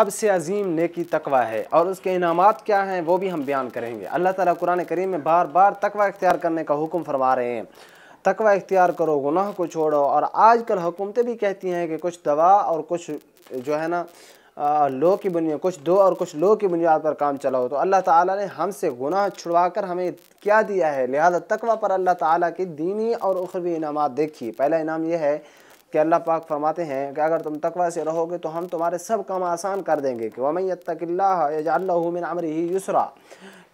सबसे अजीम नेकी तकवा है और उसके इनाम क्या हैं वो भी हम बयान करेंगे अल्लाह ताला कुरान करीम में बार बार तकवा इख्तियार करने का हुक्म फरमा रहे हैं तकवा इख्तियार करो गुनाह को छोड़ो और आजकल हुकूमतें भी कहती हैं कि कुछ दवा और कुछ जो है ना लो की बुनियाद कुछ दो और कुछ लो की बुनियाद पर काम चलाओ तो अल्लाह ताला ने हमसे गुनाह छुड़वा कर हमें क्या दिया है लिहाजा तकवा पर अल्लाह ताला की दीनी और उखरवी इनाम देखिए पहला इनाम यह है कि अल्लाह पाक फरमाते हैं कि अगर तुम तकवा से रहोगे तो हम तुम्हारे सब काम आसान कर देंगे कि वमैन तकिल्लामिन अमर ही युसरा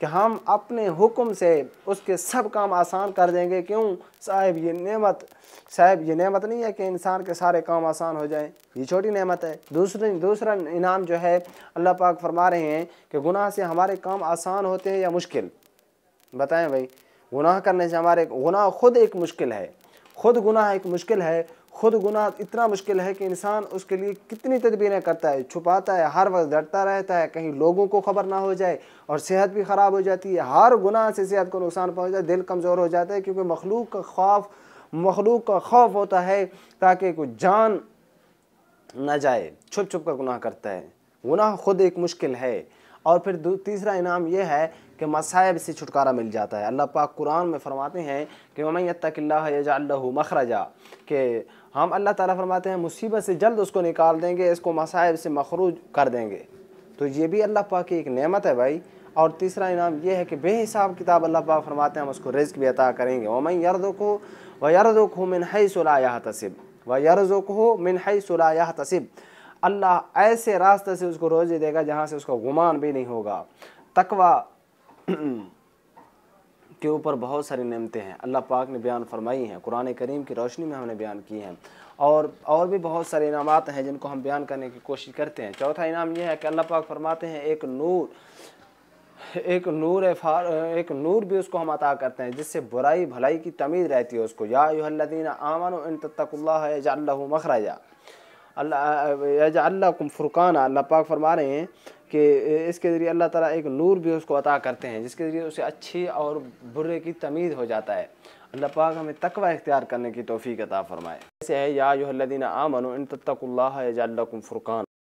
कि हम अपने हुक्म से उसके सब काम आसान कर देंगे क्यों साहब ये नमत साहब ये नमत नहीं है कि इंसान के सारे काम आसान हो जाएँ ये छोटी नमत है दूसरी दूसरा इनाम जो है अल्लाह पाक फरमा रहे हैं कि गुनाह से हमारे काम आसान होते हैं या मुश्किल बताएँ भाई गुनाह करने से हमारे गुनाह खुद एक मुश्किल है खुद गुनाह एक मुश्किल है खुद गुनाह इतना मुश्किल है कि इंसान उसके लिए कितनी तदबीरें करता है छुपाता है हर वक्त डरता रहता है कहीं लोगों को खबर ना हो जाए और सेहत भी ख़राब हो जाती है हर गुनाह से सेहत को नुकसान पहुँच जाए दिल कमज़ोर हो जाता है क्योंकि मखलूक का खौफ मखलूक का खौफ होता है ताकि कोई जान ना जाए छुप छुप कर गुनाह करता है गुनाह खुद एक मुश्किल है और फिर तीसरा इनाम यह है कि मसायब से छुटकारा मिल जाता है अल्लाह पाक कुरान में फरमाते हैं कि ममैतल्लाजाल्लू मखरजा के हम अल्लाह ताला फरमाते हैं मुसीबत से जल्द उसको निकाल देंगे इसको मसायब से मखरूज कर देंगे तो ये भी अल्लाह पाक की एक नेमत है भाई और तीसरा इनाम यह है कि बेहिसाब किताब अल्लाह पाक फरमाते हैं हम उसको रिज्क भी अता करेंगे वमन यरदो को व को मिन हई सुलाह तसिब व यरजो को मिन है सुलाह तसिब अल्लाह ऐसे रास्ते से उसको रोज़ी देगा जहाँ से उसका गुमान भी नहीं होगा तकवा के ऊपर बहुत सारी नमतें हैं अल्लाह पाक ने बयान फरमाई हैं कुरान करीम की रोशनी में हमने बयान की हैं और और भी बहुत सारे इनामत हैं जिनको हम बयान करने की कोशिश करते हैं चौथा इनाम यह है कि अल्लाह पाक फरमाते हैं एक नूर एक नूर फार एक नूर भी उसको हम अता करते हैं जिससे बुराई भलाई की तमीज़ रहती है उसको या युहल्लिन आमन तकल्ला जाल्ला मखराजा अल्लाह फुरकाना अल्लाह पाक फरमा रहे हैं कि इसके ज़रिए अल्लाह ताला एक नूर भी उसको अता करते हैं जिसके ज़रिए उसे अच्छी और बुरे की तमीज़ हो जाता है अल्लाह पाक हमें तकवा इख्तियार करने की तोफ़ी अता फ़रमाए ऐसे है या योल्लिन आमन इन तत्तकुल्ला फुरकान